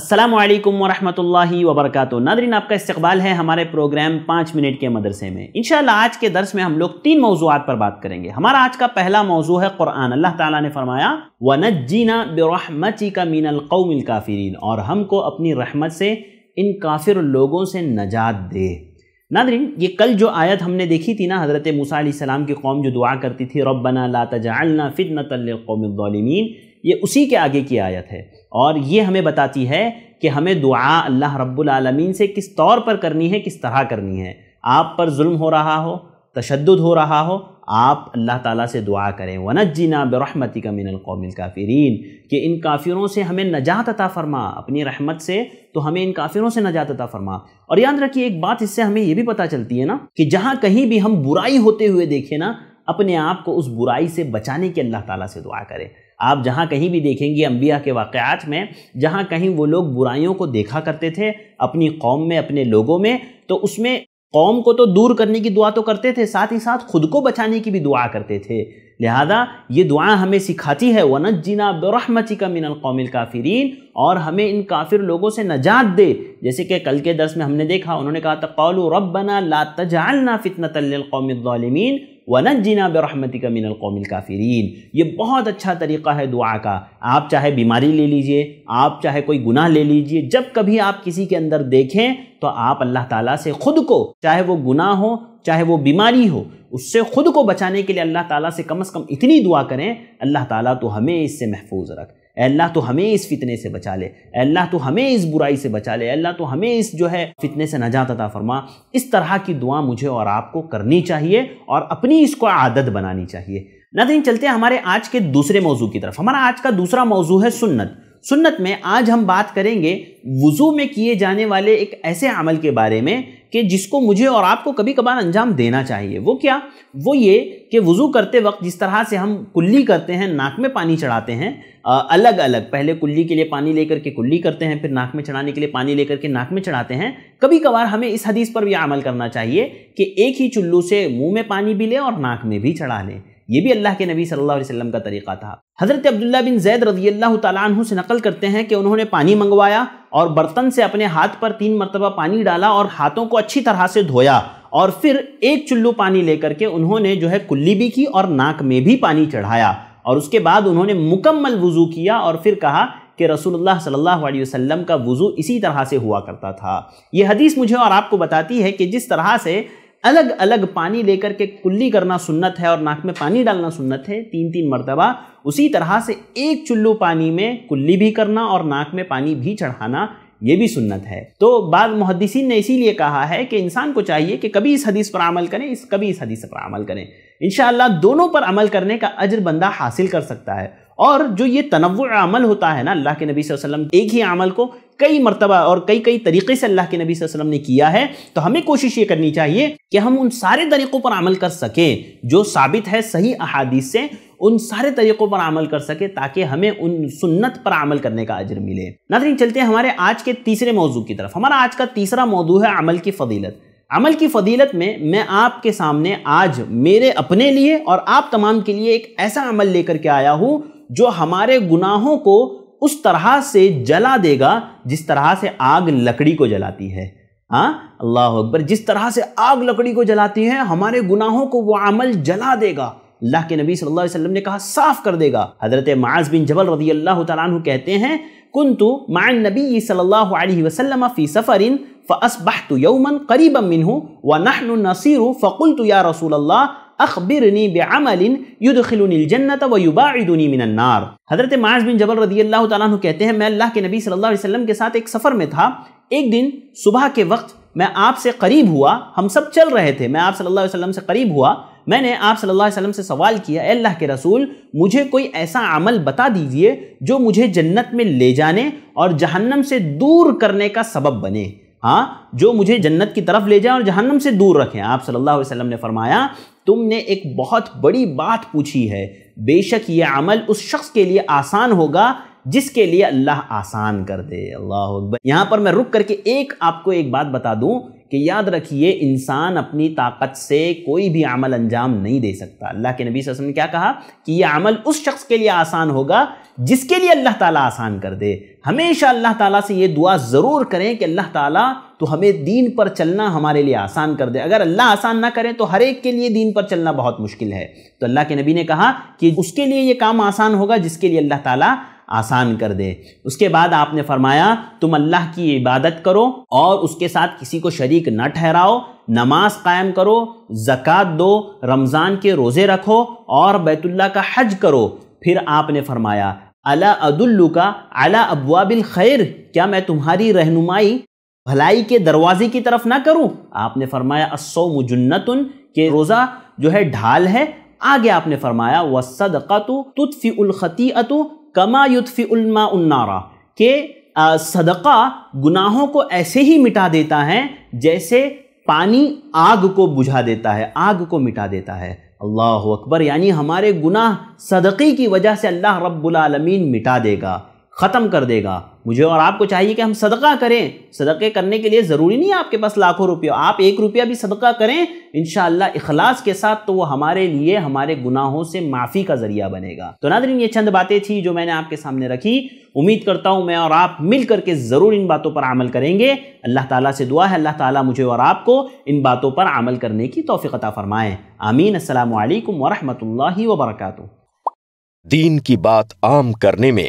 Aslam वरहि वबरक Nadreen आपका इस्तबाल है हमारे प्रोग्राम पाँच मिनट के मदरसे में इन आज के दर्स में हम लोग तीन मौजूद पर बात करेंगे हमारा आज का पहला मौजू है क़ुरान अल्लाह ताला ने फरमाया वनत जीना बरहमती का मीनल कौमिल काफिरीन और हमको अपनी रहमत से इन काफिर लोगों से नजात दे नादरीन ये कल जो आयत हमने देखी थी ना हज़रत मूसा सलाम की कौम जो दुआ करती थी रबना ला तजालना फ़ितनतल ये उसी के आगे की आयत है और ये हमें बताती है कि हमें दुआ अल्लाह रब्बुल आलमीन से किस तौर पर करनी है किस तरह करनी है आप पर जुल्म हो रहा हो तशद हो रहा हो आप अल्लाह ताला से दुआ करें जीना बरहमति का मिनलकौमिल काफ़िरीन कि इन काफिरों से हमें नजात अता फरमा अपनी रहमत से तो हमें इन काफिरों से नजात अता फरमा और याद रखिए एक बात इससे हमें यह भी पता चलती है ना कि जहाँ कहीं भी हम बुराई होते हुए देखें ना अपने आप को उस बुराई से बचाने की अल्लाह ताला से दुआ करें आप जहाँ कहीं भी देखेंगे अम्बिया के वाक़ात में जहाँ कहीं वो लोग बुराइयों को देखा करते थे अपनी कौम में अपने लोगों में तो उसमें कौम को तो दूर करने की दुआ तो करते थे साथ ही साथ खुद को बचाने की भी दुआ करते थे लिहाजा ये दुआ हमें सिखाती है वन जीना बरहमती का मिनल कौमिल काफिरीन और हमें इन काफिर लोगों से नजात दे जैसे कि कल के दर्स में हमने देखा उन्होंने कहा था रब बना ला तजालना फ़ितनतलकौमिन वनत जीना बरहमती का मिनल कौमिल काफिरीन ये बहुत अच्छा तरीक़ा है दुआ का आप चाहे बीमारी ले लीजिए आप चाहे कोई गुनाह ले लीजिए जब कभी आप किसी के अंदर देखें तो आप अल्लाह ताला से ख़ुद को चाहे वो गुनाह हो चाहे वो बीमारी हो उससे ख़ुद को बचाने के लिए अल्लाह ताला से कम अज़ कम इतनी दुआ करें अल्लाह ताला तो हमें इससे महफूज रख अल्लाह तो हमें इस फितने से बचा ले अल्लाह तो हमें इस बुराई से बचा ले अल्लाह तो हमें इस जो है फितने से नजात अता फरमा इस तरह की दुआ मुझे और आपको करनी चाहिए और अपनी इसको आदत बनानी चाहिए नादिन तो चलते हैं हमारे आज के दूसरे मौजू की तरफ हमारा आज का दूसरा मौजू है सुन्नत सुन्नत में आज हम बात करेंगे वज़ू में किए जाने वाले एक ऐसे अमल के बारे में कि जिसको मुझे और आपको कभी कभार अंजाम देना चाहिए वो क्या वो ये कि वज़ू करते वक्त जिस तरह से हम कुल्ली करते हैं नाक में पानी चढ़ाते हैं अलग अलग पहले कुल्ली के लिए पानी लेकर के कुल्ली करते हैं फिर नाक में चढ़ाने के लिए पानी लेकर के नाक में चढ़ाते हैं कभी कभार हमें इस हदीस पर भी अमल करना चाहिए कि एक ही चुल्लू से मुँह में पानी भी लें और नाक में भी चढ़ा लें ये भी अल्लाह के नबी सल्लल्लाहु अलैहि वसल्लम का तरीका था हज़रत अब्दुल्ला बिन जैद रजी अल्लाह तु से नकल करते हैं कि उन्होंने पानी मंगवाया और बर्तन से अपने हाथ पर तीन मरतबा पानी डाला और हाथों को अच्छी तरह से धोया और फिर एक चुल्लू पानी लेकर के उन्होंने जो है कुल्ली भी की और नाक में भी पानी चढ़ाया और उसके बाद उन्होंने मुकम्मल वज़ू किया और फिर कहा कि रसूलुल्लाह सल्लल्लाहु अलैहि वसल्लम का वज़ू इसी तरह से हुआ करता था ये हदीस मुझे और आपको बताती है कि जिस तरह से अलग अलग पानी लेकर के कुल्ली करना सुन्नत है और नाक में पानी डालना सुन्नत है तीन तीन मरतबा उसी तरह से एक चुल्लू पानी में कुल्ली भी करना और नाक में पानी भी चढ़ाना ये भी सुन्नत है तो बाद मुहदसिन ने इसीलिए कहा है कि इंसान को चाहिए कि कभी इस हदीस पर अमल करें इस कभी इस हदीस पर अमल करें इन दोनों पर अमल करने का अजर बंदा हासिल कर सकता है और जो ये तनव अमल होता है ना अल्लाह के नबी वसल्लम एक ही अमल को कई मरतबा और कई कई तरीके से अल्लाह के नबी वसल्लम ने किया है तो हमें कोशिश ये करनी चाहिए कि हम उन सारे तरीक़ों पर अमल कर सकें जो साबित है सही अहादीस से उन सारे तरीक़ों पर अमल कर सके ताकि हमें उन सुन्नत पर अमल करने का अजर मिले नाजरीन चलते हैं हमारे आज के तीसरे मौजू की तरफ हमारा आज का तीसरा मौजू है अमल की फदीलत अमल की फदीलत में मैं आपके सामने आज मेरे अपने लिए और आप तमाम के लिए एक ऐसा अमल लेकर के आया हूँ जो हमारे गुनाहों को उस तरह से जला देगा जिस तरह से आग लकड़ी को जलाती है हाँ अल्लाह अकबर जिस तरह से आग लकड़ी को जलाती है हमारे गुनाहों को वो अमल जला देगा अल्लाह के नबी सल्लल्लाहु अलैहि वसल्लम ने कहा साफ कर देगा हज़रत माज बिन जबल रजी अल्लाह तु कहते हैं कुंतु मान नबी सल्लल्लाहु अलैहि वसल्लम फ़ी सफ़रिन फ़असबहतु यौमन करीबम मिनहु व नहनु नसीरु फ़कुल या रसूल अल्लाह अखबिरनी बेअमलिन युदखिलजन्नत व मिनन्नार हज़रत माज बिन जबल रदी अल्लाह तु कहते हैं मैं अल्लाह के नबी सल्लल्लाहु अलैहि वसल्लम के साथ एक सफ़र में था एक दिन सुबह के वक्त मैं आपसे करीब हुआ हम सब चल रहे थे मैं आप सल्ला अलैहि से करीब हुआ मैंने आप सल्ला अलैहि से सवाल किया अल्लाह के रसूल मुझे कोई ऐसा अमल बता दीजिए जो मुझे जन्नत में ले जाने और जहन्नम से दूर करने का सबब बने हाँ जो मुझे जन्नत की तरफ ले जाए और जहन्नम से दूर रखें आप सल्लल्लाहु अलैहि वसल्लम ने फरमाया तुमने एक बहुत बड़ी बात पूछी है बेशक ये अमल उस शख्स के लिए आसान होगा जिसके लिए अल्लाह आसान कर दे अल्लाह यहाँ पर मैं रुक करके एक आपको एक बात बता दूँ कि याद रखिए इंसान अपनी ताकत से कोई भी अमल अंजाम नहीं दे सकता अल्लाह के नबी वसल्लम ने क्या कहा कि यह अमल उस शख्स के लिए आसान होगा जिसके लिए अल्लाह ताला आसान कर दे हमेशा अल्लाह ताला से ये दुआ ज़रूर करें कि अल्लाह ताला तो हमें दीन पर चलना हमारे लिए आसान कर दे अगर अल्लाह आसान ना करें तो हर एक के लिए दीन पर चलना बहुत मुश्किल है तो अल्लाह के नबी ने कहा कि उसके लिए ये काम आसान होगा जिसके लिए अल्लाह ताला आसान कर दे उसके बाद आपने फरमाया तुम अल्लाह की इबादत करो और उसके साथ किसी को शरीक न ठहराओ नमाज कायम करो ज़क़़त दो रमज़ान के रोज़े रखो और बैतुल्ला का हज करो फिर आपने फरमाया अला अदुल्लू का अला अबवाबिल खैर क्या मैं तुम्हारी रहनुमाई भलाई के दरवाजे की तरफ ना करूं आपने फरमाया असौ मुजन्नतन के रोज़ा जो है ढाल है आगे आपने फरमाया व सदक़तु तुतफ़ी अतु कमा युतफ़ी उलमा उन्नारा के सदका गुनाहों को ऐसे ही मिटा देता है जैसे पानी आग को बुझा देता है आग को मिटा देता है अल्लाह अकबर यानी हमारे गुनाह सदक़े की वजह से अल्लाह रब्बुल रबालमीन मिटा देगा ख़त्म कर देगा मुझे और आपको चाहिए कि हम सदका करें सदक़े करने के लिए ज़रूरी नहीं है आपके पास लाखों रुपये आप एक रुपया भी सदका करें इन इखलास के साथ तो वो हमारे लिए हमारे गुनाहों से माफ़ी का ज़रिया बनेगा तो नादरीन ये चंद बातें थी जो मैंने आपके सामने रखी उम्मीद करता हूँ मैं और आप मिल करके ज़रूर इन बातों पर अमल करेंगे अल्लाह ताला से दुआ है अल्लाह ताला मुझे और आपको इन बातों पर अमल करने की तोफ़ीक़ता फ़रमाएँ आमीन अल्लाम वरहमल वर्का दीन की बात आम करने में